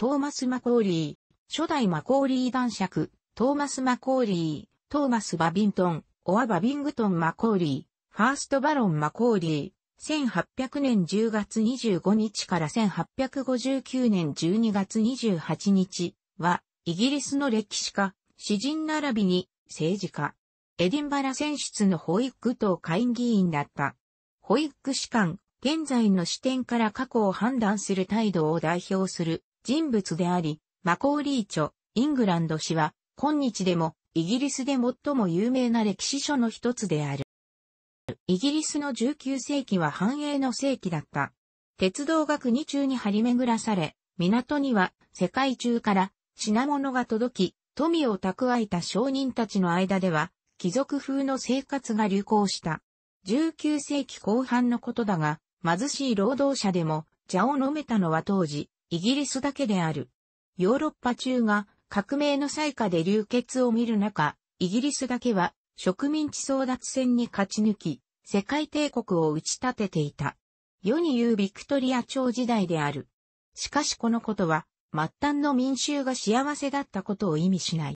トーマス・マコーリー、初代マコーリー男爵、トーマス・マコーリー、トーマス・バビントン、オア・バビングトン・マコーリー、ファースト・バロン・マコーリー、1800年10月25日から1859年12月28日は、イギリスの歴史家、詩人並びに政治家、エディンバラ選出のホイッ党会議員だった。ホイッ士官、現在の視点から過去を判断する態度を代表する人物であり、マコーリー著、イングランド氏は、今日でも、イギリスで最も有名な歴史書の一つである。イギリスの19世紀は繁栄の世紀だった。鉄道が国中に張り巡らされ、港には世界中から品物が届き、富を蓄えた商人たちの間では、貴族風の生活が流行した。19世紀後半のことだが、貧しい労働者でも、茶を飲めたのは当時、イギリスだけである。ヨーロッパ中が革命の最下で流血を見る中、イギリスだけは植民地争奪戦に勝ち抜き、世界帝国を打ち立てていた。世に言うビクトリア朝時代である。しかしこのことは、末端の民衆が幸せだったことを意味しない。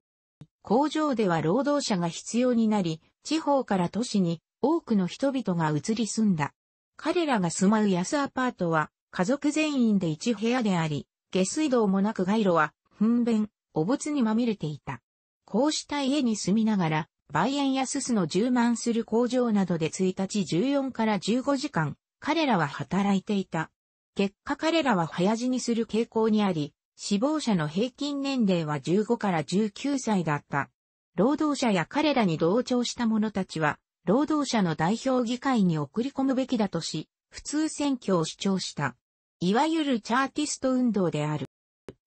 工場では労働者が必要になり、地方から都市に多くの人々が移り住んだ。彼らが住まう安アパートは、家族全員で一部屋であり、下水道もなく街路は、糞便、お物にまみれていた。こうした家に住みながら、梅園やすすの充満する工場などで1日14から15時間、彼らは働いていた。結果彼らは早死にする傾向にあり、死亡者の平均年齢は15から19歳だった。労働者や彼らに同調した者たちは、労働者の代表議会に送り込むべきだとし、普通選挙を主張した。いわゆるチャーティスト運動である。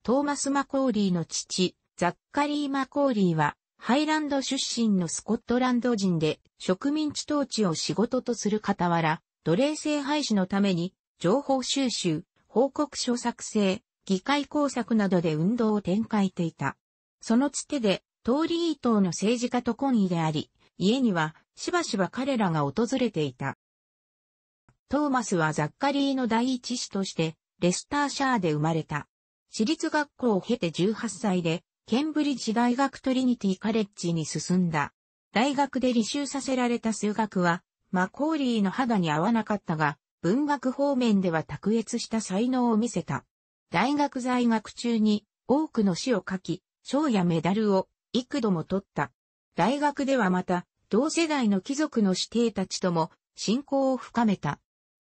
トーマス・マコーリーの父、ザッカリー・マコーリーは、ハイランド出身のスコットランド人で、植民地統治を仕事とする傍ら、奴隷制廃止のために、情報収集、報告書作成、議会工作などで運動を展開していた。そのつてで、トーリー党の政治家と懇意であり、家にはしばしば彼らが訪れていた。トーマスはザッカリーの第一子として、レスターシャーで生まれた。私立学校を経て18歳で、ケンブリッジ大学トリニティカレッジに進んだ。大学で履修させられた数学は、マコーリーの肌に合わなかったが、文学方面では卓越した才能を見せた。大学在学中に多くの詩を書き、賞やメダルを幾度も取った。大学ではまた、同世代の貴族の子弟たちとも親交を深めた。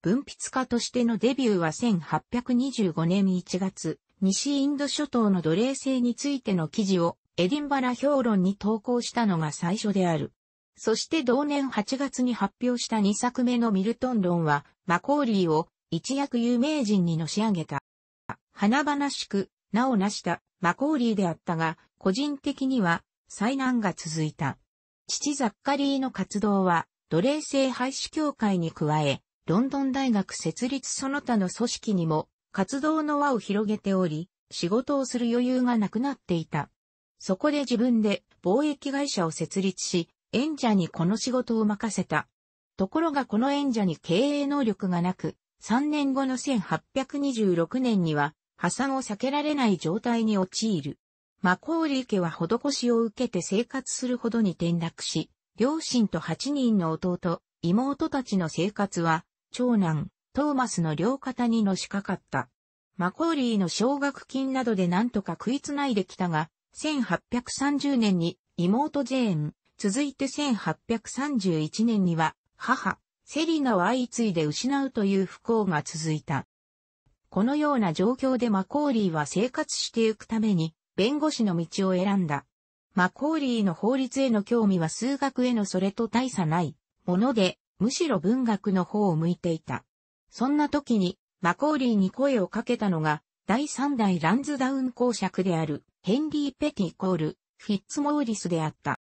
文筆家としてのデビューは1825年1月、西インド諸島の奴隷制についての記事をエディンバラ評論に投稿したのが最初である。そして同年8月に発表した2作目のミルトン論は、マコーリーを一躍有名人にのし上げた。花々しく、名を成したマコーリーであったが、個人的には災難が続いた。父ザッカリーの活動は、奴隷制廃止協会に加え、ロンドン大学設立その他の組織にも活動の輪を広げており、仕事をする余裕がなくなっていた。そこで自分で貿易会社を設立し、演者にこの仕事を任せた。ところがこの演者に経営能力がなく、3年後の1826年には破産を避けられない状態に陥る。マコーリー家は施しを受けて生活するほどに転落し、両親と8人の弟、妹たちの生活は長男、トーマスの両肩にのしかかった。マコーリーの奨学金などでなんとか食いつないできたが、1830年に妹ジェーン、続いて1831年には母、セリナを相次いで失うという不幸が続いた。このような状況でマコーリーは生活していくために弁護士の道を選んだ。マコーリーの法律への興味は数学へのそれと大差ないもので、むしろ文学の方を向いていた。そんな時に、マコーリーに声をかけたのが、第三代ランズダウン公爵である、ヘンリー・ペティ・コール、フィッツ・モーリスであった。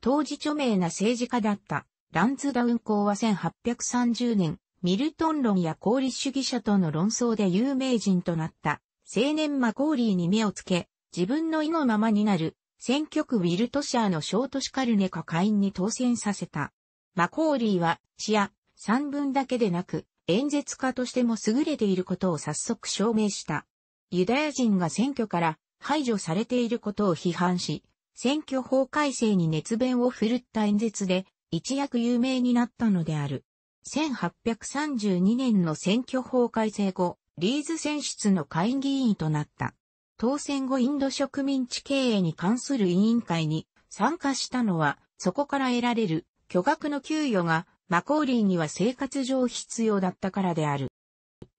当時著名な政治家だった、ランズダウン公は1830年、ミルトン論や公立主義者との論争で有名人となった、青年マコーリーに目をつけ、自分の意のままになる、選挙区ウィルトシャーのショートシカルネカ会員に当選させた。マコーリーは、詩や、散文だけでなく、演説家としても優れていることを早速証明した。ユダヤ人が選挙から排除されていることを批判し、選挙法改正に熱弁を振るった演説で、一躍有名になったのである。1832年の選挙法改正後、リーズ選出の会議員となった。当選後インド植民地経営に関する委員会に参加したのは、そこから得られる巨額の給与がマコーリーには生活上必要だったからである。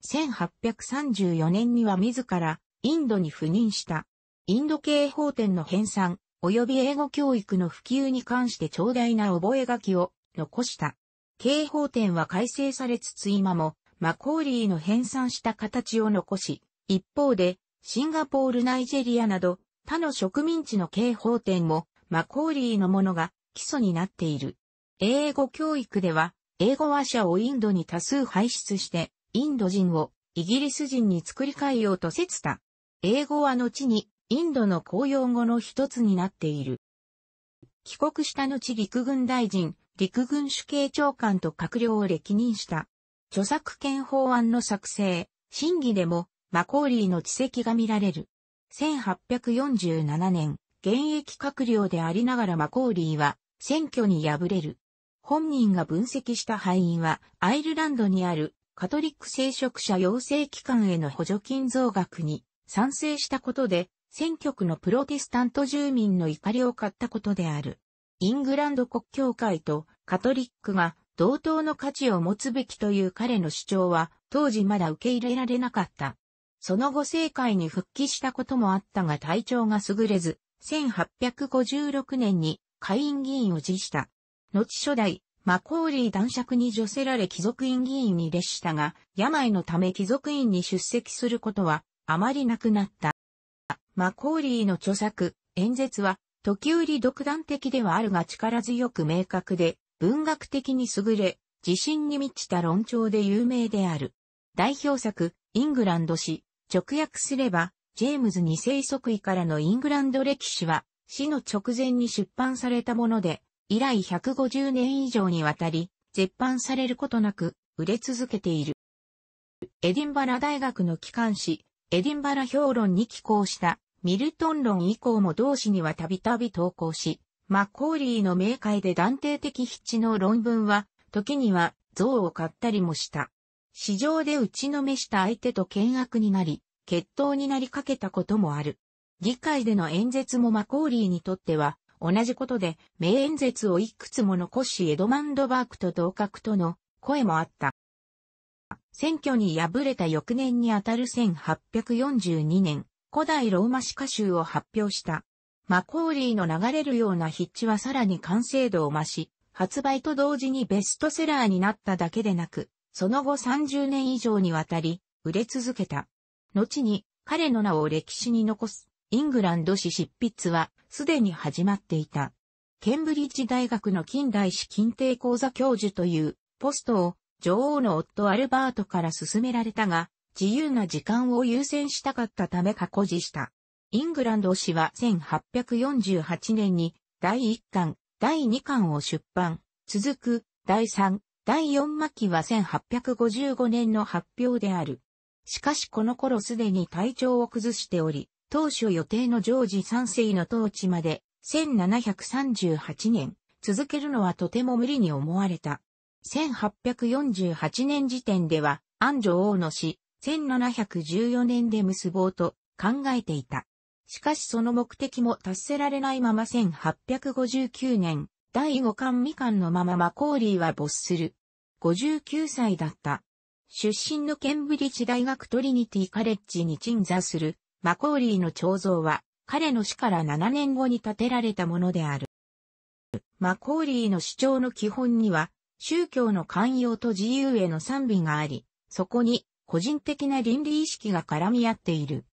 1834年には自らインドに赴任した。インド系法典の編纂及び英語教育の普及に関して長大な覚書を残した。刑法典は改正されつつ今もマコーリーの編纂した形を残し、一方でシンガポールナイジェリアなど他の植民地の刑法典もマコーリーのものが基礎になっている。英語教育では、英語話者をインドに多数排出して、インド人をイギリス人に作り変えようとせつた。英語は後にインドの公用語の一つになっている。帰国した後陸軍大臣、陸軍主計長官と閣僚を歴任した。著作権法案の作成、審議でもマコーリーの知跡が見られる。1847年、現役閣僚でありながらマコーリーは選挙に敗れる。本人が分析した敗因は、アイルランドにあるカトリック聖職者養成機関への補助金増額に賛成したことで、選挙区のプロテスタント住民の怒りを買ったことである。イングランド国教会とカトリックが同等の価値を持つべきという彼の主張は当時まだ受け入れられなかった。その後政界に復帰したこともあったが体調が優れず、1856年に下院議員を辞した。後初代、マコーリー男爵に助せられ貴族院議員に列したが、病のため貴族院に出席することはあまりなくなった。マコーリーの著作、演説は、時折独断的ではあるが力強く明確で、文学的に優れ、自信に満ちた論調で有名である。代表作、イングランド史、直訳すれば、ジェームズ二世即位からのイングランド歴史は、死の直前に出版されたもので、以来150年以上にわたり、絶版されることなく、売れ続けている。エディンバラ大学の機関誌、エディンバラ評論に寄稿したミルトン論以降も同誌にはたびたび投稿し、マッコーリーの明会で断定的筆致の論文は、時には像を買ったりもした。市場で打ちのめした相手と険悪になり、決闘になりかけたこともある。議会での演説もマコーリーにとっては同じことで、名演説をいくつも残しエドマンドバークと同格との声もあった。選挙に敗れた翌年にあたる1842年、古代ローマ史歌集を発表した。マコーリーの流れるような筆致はさらに完成度を増し、発売と同時にベストセラーになっただけでなく、その後30年以上にわたり、売れ続けた。後に、彼の名を歴史に残す。イングランド史執筆はすでに始まっていた。ケンブリッジ大学の近代史近帝講座教授というポストを女王の夫アルバートから勧められたが、自由な時間を優先したかったため過去辞した。イングランド史は1848年に第1巻、第2巻を出版。続く第3、第4巻は1855年の発表である。しかしこの頃すでに体調を崩しており、当初予定のジョージ3世の統治まで、1738年、続けるのはとても無理に思われた。1848年時点では、安ョ王の死、1714年で結ぼうと考えていた。しかしその目的も達せられないまま1859年、第五巻未完のままマコーリーは没する。59歳だった。出身のケンブリッジ大学トリニティカレッジに鎮座するマコーリーの彫像は、彼の死から7年後に建てられたものである。マコーリーの主張の基本には、宗教の寛容と自由への賛美があり、そこに個人的な倫理意識が絡み合っている。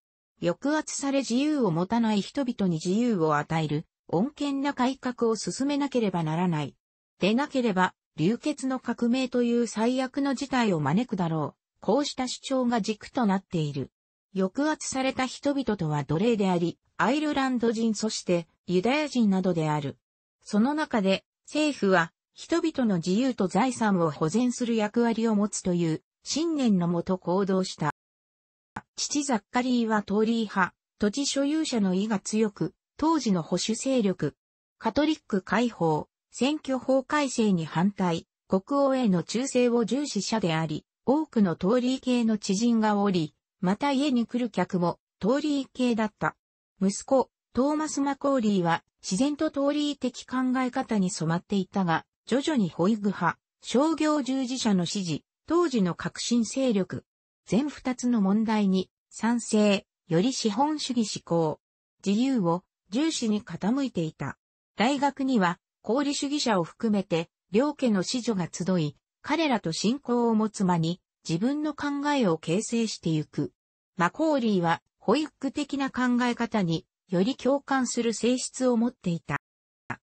抑圧され自由を持たない人々に自由を与える、穏健な改革を進めなければならない。でなければ、流血の革命という最悪の事態を招くだろう。こうした主張が軸となっている。抑圧された人々とは奴隷であり、アイルランド人そしてユダヤ人などである。その中で政府は人々の自由と財産を保全する役割を持つという信念のもと行動した。父ザッカリーはトーリー派、土地所有者の意が強く、当時の保守勢力、カトリック解放、選挙法改正に反対、国王への忠誠を重視者であり、多くのトーリー系の知人がおり、また家に来る客もトーリー系だった。息子、トーマス・マコーリーは自然とトーリー的考え方に染まっていたが、徐々にホイグ派、商業従事者の支持、当時の革新勢力、全二つの問題に賛成、より資本主義思考、自由を重視に傾いていた。大学には、功利主義者を含めて、両家の子女が集い、彼らと信仰を持つ間に、自分の考えを形成してゆく。マコーリーは保育的な考え方により共感する性質を持っていた。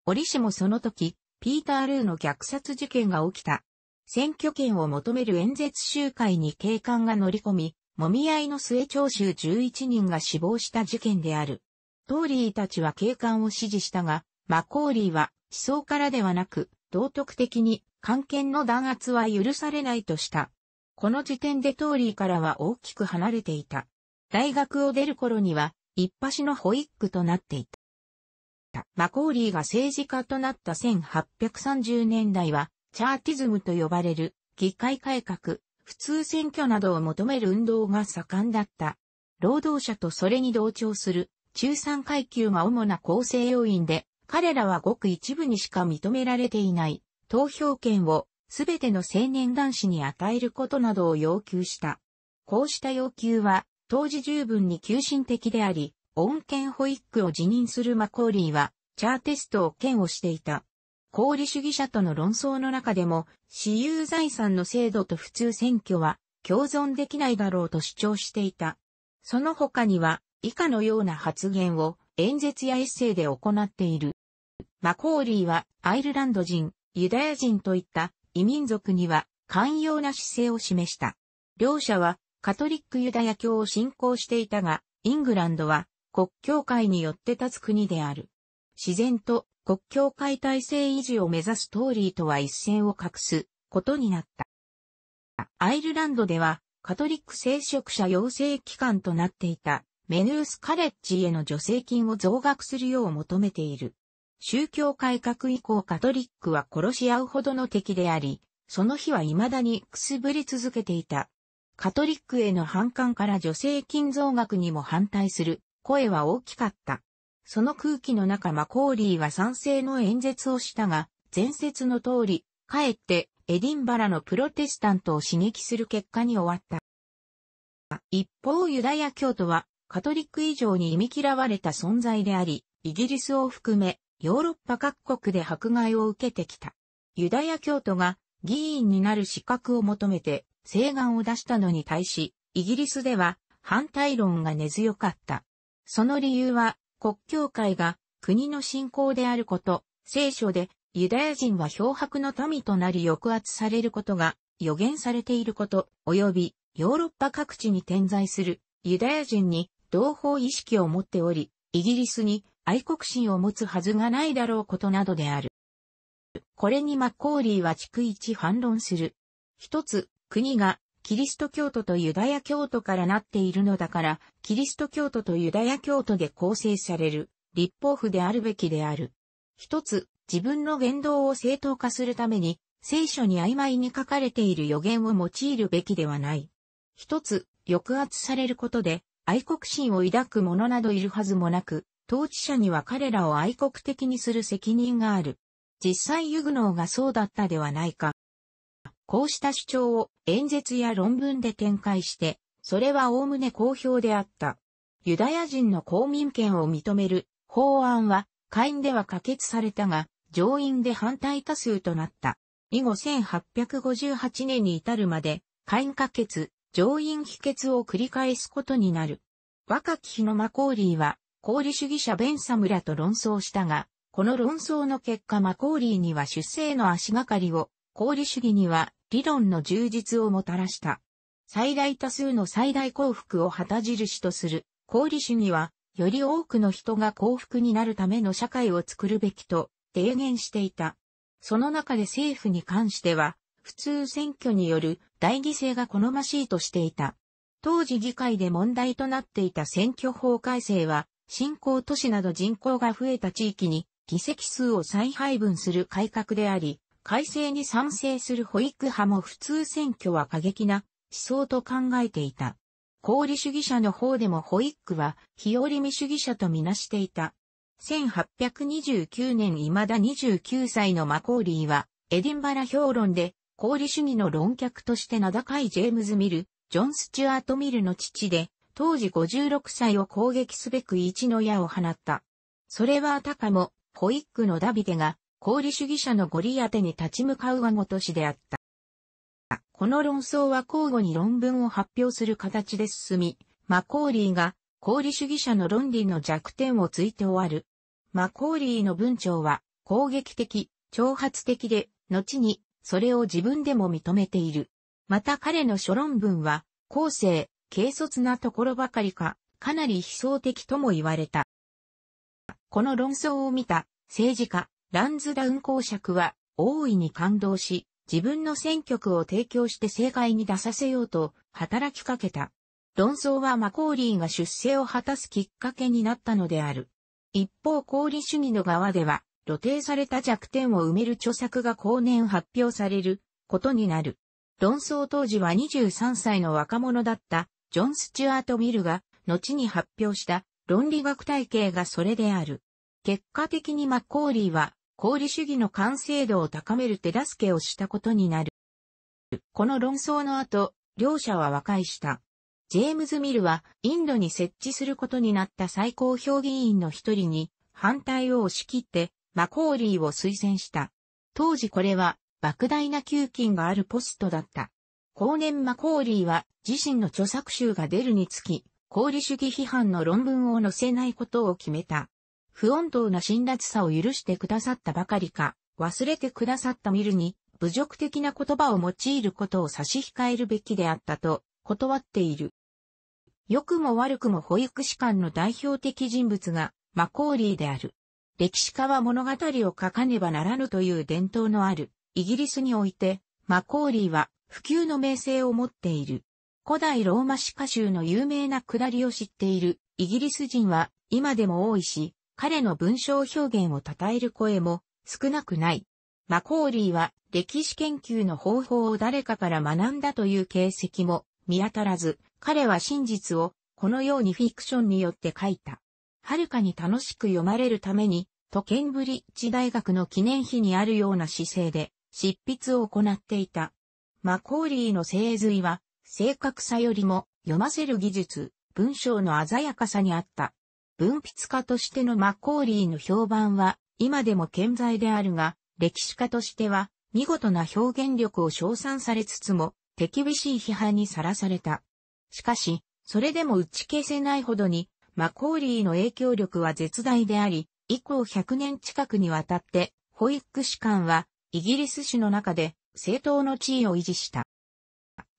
折しもその時、ピーター・ルーの虐殺事件が起きた。選挙権を求める演説集会に警官が乗り込み、もみ合いの末聴衆11人が死亡した事件である。トーリーたちは警官を支持したが、マコーリーは思想からではなく、道徳的に、官権の弾圧は許されないとした。この時点でトーリーからは大きく離れていた。大学を出る頃には、一発のホイッとなっていた。マコーリーが政治家となった1830年代は、チャーティズムと呼ばれる、議会改革、普通選挙などを求める運動が盛んだった。労働者とそれに同調する、中産階級が主な構成要因で、彼らはごく一部にしか認められていない、投票権をすべての青年男子に与えることなどを要求した。こうした要求は、当時十分に急進的であり、恩恵保育を辞任するマコーリーは、チャーテストを嫌悪していた。功利主義者との論争の中でも、私有財産の制度と普通選挙は共存できないだろうと主張していた。その他には、以下のような発言を演説やエッセイで行っている。マコーリーはアイルランド人、ユダヤ人といった異民族には寛容な姿勢を示した。両者はカトリックユダヤ教を信仰していたが、イングランドは国教会によって立つ国である。自然と国境界体制維持を目指すトーリーとは一線を画すことになった。アイルランドではカトリック聖職者養成機関となっていたメヌースカレッジへの助成金を増額するよう求めている。宗教改革以降カトリックは殺し合うほどの敵であり、その日は未だにくすぶり続けていた。カトリックへの反感から女性金増額にも反対する声は大きかった。その空気の中マコーリーは賛成の演説をしたが、前説の通り、かえってエディンバラのプロテスタントを刺激する結果に終わった。一方ユダヤ教徒はカトリック以上に忌み嫌われた存在であり、イギリスを含めヨーロッパ各国で迫害を受けてきた。ユダヤ教徒が議員になる資格を求めて請願を出したのに対し、イギリスでは反対論が根強かった。その理由は、国教会が国の信仰であること、聖書でユダヤ人は漂白の民となり抑圧されることが予言されていること、及びヨーロッパ各地に点在するユダヤ人に同胞意識を持っており、イギリスに愛国心を持つはずがないだろうことなどである。これにマッコーリーは逐一反論する。一つ、国がキリスト教徒とユダヤ教徒からなっているのだから、キリスト教徒とユダヤ教徒で構成される立法府であるべきである。一つ、自分の言動を正当化するために、聖書に曖昧に書かれている予言を用いるべきではない。一つ、抑圧されることで、愛国心を抱く者などいるはずもなく、統治者には彼らを愛国的にする責任がある。実際ユグノーがそうだったではないか。こうした主張を演説や論文で展開して、それは概ね好評であった。ユダヤ人の公民権を認める法案は下院では可決されたが、上院で反対多数となった。以後1858年に至るまで、下院可決、上院否決を繰り返すことになる。若き日のマコーリーは、功利主義者ベンサムらと論争したが、この論争の結果マコーリーには出生の足がかりを、功利主義には理論の充実をもたらした。最大多数の最大幸福を旗印とする、功利主義は、より多くの人が幸福になるための社会を作るべきと提言していた。その中で政府に関しては、普通選挙による大犠牲が好ましいとしていた。当時議会で問題となっていた選挙法改正は、新興都市など人口が増えた地域に議席数を再配分する改革であり、改正に賛成する保育派も普通選挙は過激な思想と考えていた。功利主義者の方でも保育は日和見主義者とみなしていた。1829年未だ29歳のマコーリーは、エディンバラ評論で、功利主義の論客として名高いジェームズ・ミル、ジョン・スチュアート・ミルの父で、当時56歳を攻撃すべく一の矢を放った。それはあたかも、ホイックのダビデが、功利主義者のゴリアテに立ち向かうわごとしであった。この論争は交互に論文を発表する形で進み、マコーリーが、功利主義者の論理の弱点をついて終わる。マコーリーの文章は、攻撃的、挑発的で、後に、それを自分でも認めている。また彼の諸論文は、後世、軽率なところばかりか、かなり悲壮的とも言われた。この論争を見た政治家、ランズダウン公爵は大いに感動し、自分の選挙区を提供して政界に出させようと働きかけた。論争はマコーリーが出世を果たすきっかけになったのである。一方、功利主義の側では、露呈された弱点を埋める著作が後年発表されることになる。論争当時は23歳の若者だったジョン・スチュアート・ミルが、後に発表した論理学体系がそれである。結果的にマッコーリーは、功理主義の完成度を高める手助けをしたことになる。この論争の後、両者は和解した。ジェームズ・ミルは、インドに設置することになった最高評議員の一人に、反対を押し切って、マコーリーを推薦した。当時これは、莫大な給金があるポストだった。後年マコーリーは自身の著作集が出るにつき、功理主義批判の論文を載せないことを決めた。不穏当な辛辣さを許してくださったばかりか、忘れてくださった見るに、侮辱的な言葉を用いることを差し控えるべきであったと、断っている。良くも悪くも保育士間の代表的人物が、マコーリーである。歴史家は物語を書かねばならぬという伝統のある、イギリスにおいて、マコーリーは普及の名声を持っている。古代ローマ史歌集の有名な下りを知っているイギリス人は今でも多いし、彼の文章表現を称える声も少なくない。マコーリーは歴史研究の方法を誰かから学んだという形跡も見当たらず、彼は真実をこのようにフィクションによって書いた。はるかに楽しく読まれるために、とケンブリッジ大学の記念碑にあるような姿勢で、執筆を行っていた。マコーリーの精髄は、正確さよりも読ませる技術、文章の鮮やかさにあった。文筆家としてのマコーリーの評判は今でも健在であるが、歴史家としては見事な表現力を称賛されつつも、手厳しい批判にさらされた。しかし、それでも打ち消せないほどに、マコーリーの影響力は絶大であり、以降100年近くにわたって、保育士官はイギリス史の中で政党の地位を維持した。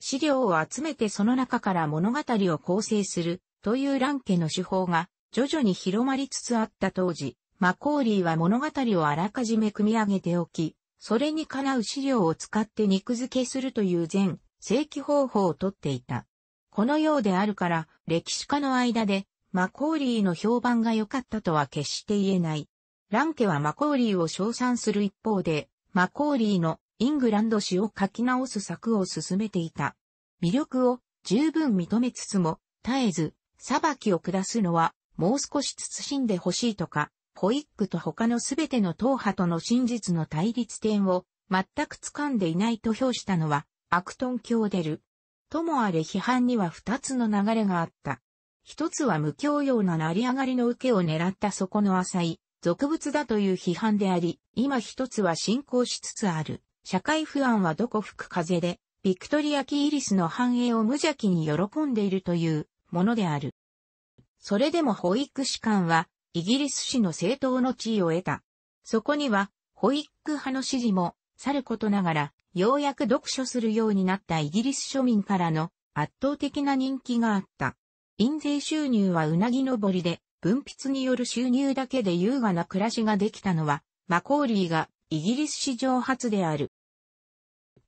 資料を集めてその中から物語を構成するというラン家の手法が徐々に広まりつつあった当時、マコーリーは物語をあらかじめ組み上げておき、それにかなう資料を使って肉付けするという前、正規方法をとっていた。このようであるから、歴史家の間で、マコーリーの評判が良かったとは決して言えない。ランケはマコーリーを称賛する一方で、マコーリーのイングランド史を書き直す策を進めていた。魅力を十分認めつつも、絶えず、裁きを下すのは、もう少し慎んでほしいとか、ホイックと他のすべての党派との真実の対立点を全く掴んでいないと評したのは、アクトン教でる。ともあれ批判には二つの流れがあった。一つは無教養な成り上がりの受けを狙った底の浅い俗物だという批判であり、今一つは進行しつつある。社会不安はどこ吹く風で、ビクトリア・キーリスの繁栄を無邪気に喜んでいるというものである。それでも保育士官は、イギリス史の正当の地位を得た。そこには、保育派の支持も、さることながら、ようやく読書するようになったイギリス庶民からの圧倒的な人気があった。印税収入はうなぎ登りで、分泌による収入だけで優雅な暮らしができたのは、マコーリーがイギリス史上初である。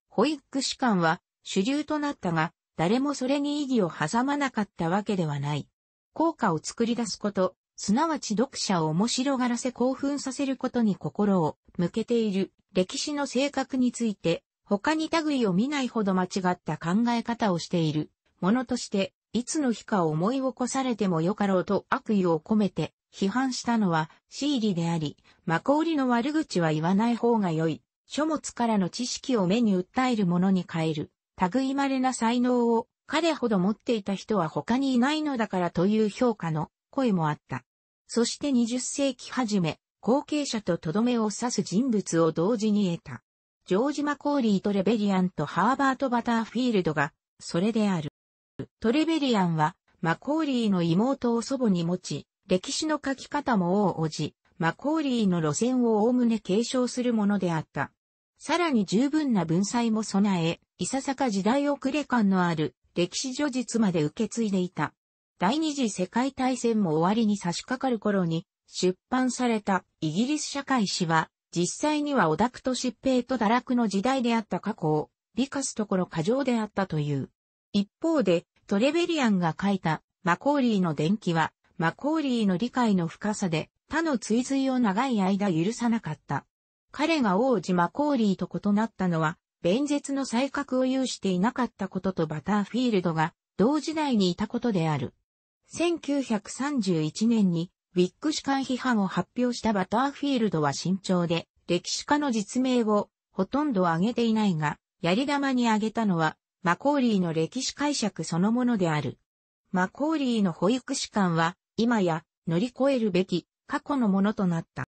保育士官は主流となったが、誰もそれに意義を挟まなかったわけではない。効果を作り出すこと、すなわち読者を面白がらせ興奮させることに心を向けている歴史の性格について、他に類を見ないほど間違った考え方をしているものとしていつの日か思い起こされてもよかろうと悪意を込めて批判したのはシーリであり、マコーリの悪口は言わない方が良い。書物からの知識を目に訴えるものに変える。類まれな才能を彼ほど持っていた人は他にいないのだからという評価の声もあった。そして20世紀初め、後継者ととどめを刺す人物を同時に得た。ジョージ・マコーリーとレベリアンとハーバート・バターフィールドが、それである。トレベリアンは、マコーリーの妹を祖母に持ち、歴史の書き方も王おじ、マコーリーの路線を概ね継承するものであった。さらに十分な文才も備え、いささか時代遅れ感のある歴史叙述まで受け継いでいた。第二次世界大戦も終わりに差し掛かる頃に出版されたイギリス社会史は、実際にはオダクと疾病と堕落の時代であった過去を美化すところ過剰であったという。一方で、トレベリアンが書いたマコーリーの伝記は、マコーリーの理解の深さで他の追随を長い間許さなかった。彼が王子マコーリーと異なったのは、弁舌の才覚を有していなかったこととバターフィールドが同時代にいたことである。1931年にウィッグ主観批判を発表したバターフィールドは慎重で、歴史家の実名をほとんど挙げていないが、やり玉に挙げたのはマコーリーの歴史解釈そのものである。マコーリーの保育士官は、今や乗り越えるべき過去のものとなった。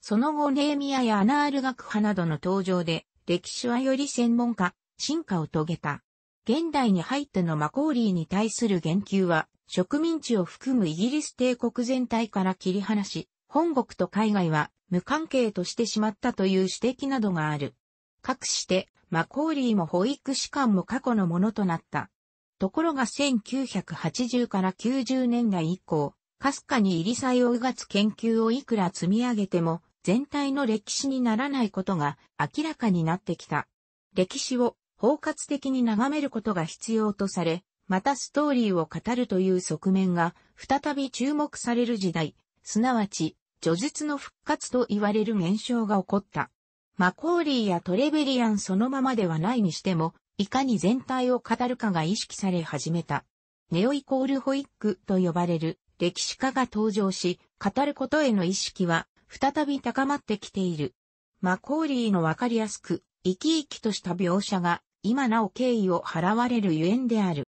その後ネーミアやアナール学派などの登場で、歴史はより専門化、進化を遂げた。現代に入ってのマコーリーに対する言及は、植民地を含むイギリス帝国全体から切り離し、本国と海外は無関係としてしまったという指摘などがある。かくして、マコーリーも保育士官も過去のものとなった。ところが1980から90年代以降、かすかにイリサイをうがつ研究をいくら積み上げても、全体の歴史にならないことが明らかになってきた。歴史を包括的に眺めることが必要とされ、またストーリーを語るという側面が再び注目される時代、すなわち、叙述の復活と言われる現象が起こった。マコーリーやトレベリアンそのままではないにしても、いかに全体を語るかが意識され始めた。ネオイコールホイックと呼ばれる歴史家が登場し、語ることへの意識は再び高まってきている。マコーリーのわかりやすく、生き生きとした描写が、今なお敬意を払われるゆえんである。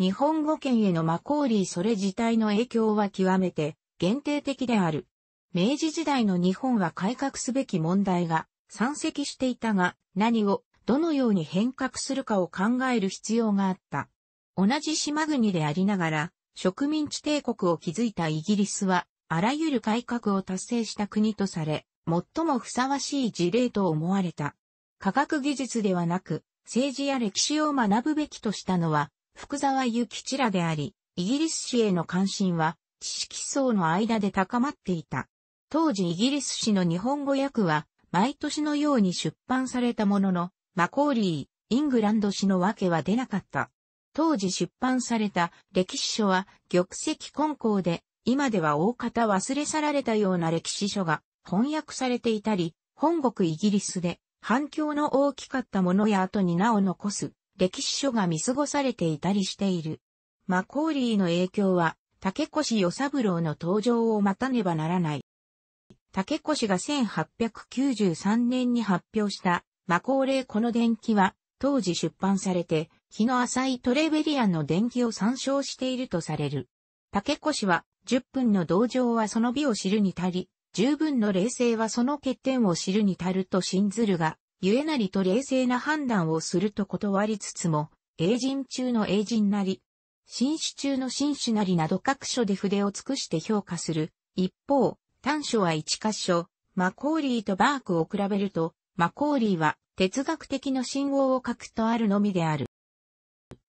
日本語圏へのマコーリーそれ自体の影響は極めて限定的である。明治時代の日本は改革すべき問題が山積していたが、何をどのように変革するかを考える必要があった。同じ島国でありながら、植民地帝国を築いたイギリスは、あらゆる改革を達成した国とされ、最もふさわしい事例と思われた。科学技術ではなく、政治や歴史を学ぶべきとしたのは、福沢諭吉らであり、イギリス史への関心は、知識層の間で高まっていた。当時イギリス誌の日本語訳は、毎年のように出版されたものの、マコーリー、イングランド誌の訳は出なかった。当時出版された歴史書は玉石混交で、今では大方忘れ去られたような歴史書が翻訳されていたり、本国イギリスで反響の大きかったものや後に名を残す歴史書が見過ごされていたりしている。マコーリーの影響は、竹越与三郎の登場を待たねばならない。竹越が1893年に発表した魔法霊。この伝記は当時出版されて日の浅いトレベリアンの伝記を参照しているとされる。竹越は10分の同情はその美を知るに足り、十分の冷静はその欠点を知るに足ると信ずるが、ゆえなりと冷静な判断をすると断りつつも、英人中の英人なり、新種中の新種なりなど各所で筆を尽くして評価する。一方、短所は1箇所、マコーリーとバークを比べると、マコーリーは哲学的の信号を書くとあるのみである。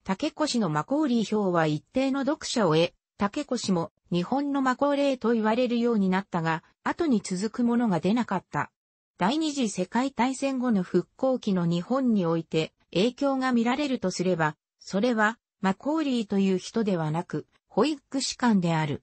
竹越のマコーリー表は一定の読者を得、竹越も日本のマコーレーと言われるようになったが、後に続くものが出なかった。第二次世界大戦後の復興期の日本において影響が見られるとすれば、それはマコーリーという人ではなく、保育士官である。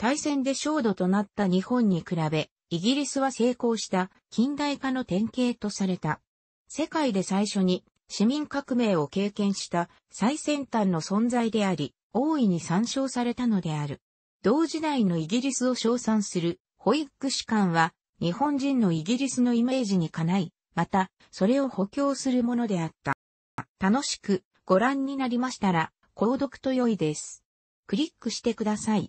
大戦で焦土となった日本に比べ、イギリスは成功した近代化の典型とされた。世界で最初に市民革命を経験した最先端の存在であり、大いに参照されたのである。同時代のイギリスを称賛するホイック士官は日本人のイギリスのイメージにかない、またそれを補強するものであった。楽しくご覧になりましたら、購読と良いです。クリックしてください。